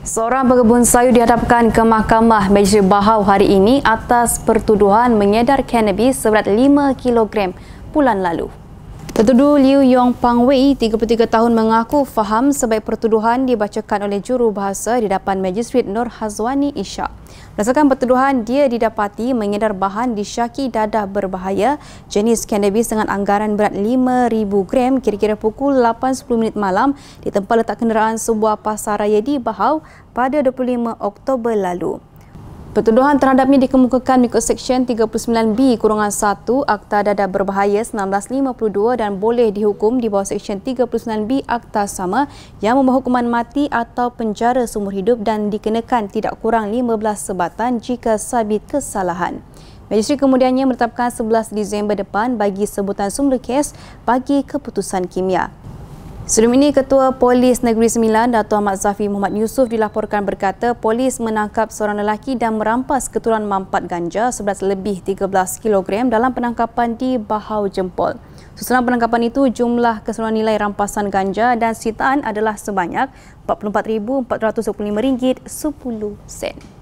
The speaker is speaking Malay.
Seorang pekebun sayur dihadapkan ke Mahkamah Majlis Bahau hari ini atas pertuduhan menyedar kanabis seberat 5 kilogram bulan lalu. Ketuduh Liu Yong Pang Wei, 33 tahun mengaku faham sebaik pertuduhan dibacakan oleh juru bahasa di depan majistret Nur Hazwani Ishak. Berdasarkan pertuduhan, dia didapati mengedar bahan disyaki dadah berbahaya jenis cannabis dengan anggaran berat 5,000 gram kira-kira pukul 8.10 minit malam di tempat letak kenderaan sebuah pasar raya di Bahau pada 25 Oktober lalu. Pertuduhan terhadapnya dikemukakan mengikut Seksyen 39B Kurungan 1 Akta Dada Berbahaya 1952 dan boleh dihukum di bawah Seksyen 39B Akta Sama yang membawa hukuman mati atau penjara seumur hidup dan dikenakan tidak kurang 15 sebatan jika sabit kesalahan. Majlis kemudiannya menetapkan 11 Disember depan bagi sebutan sumber kes bagi keputusan kimia. Sebelum ini, Ketua Polis Negeri Sembilan, Dato' Ahmad Zafi Muhammad Yusuf dilaporkan berkata polis menangkap seorang lelaki dan merampas keturunan mampat ganja seberat lebih 13 kg dalam penangkapan di Bahau Jempol. Susunan penangkapan itu, jumlah keseluruhan nilai rampasan ganja dan sitaan adalah sebanyak RM44,425.10.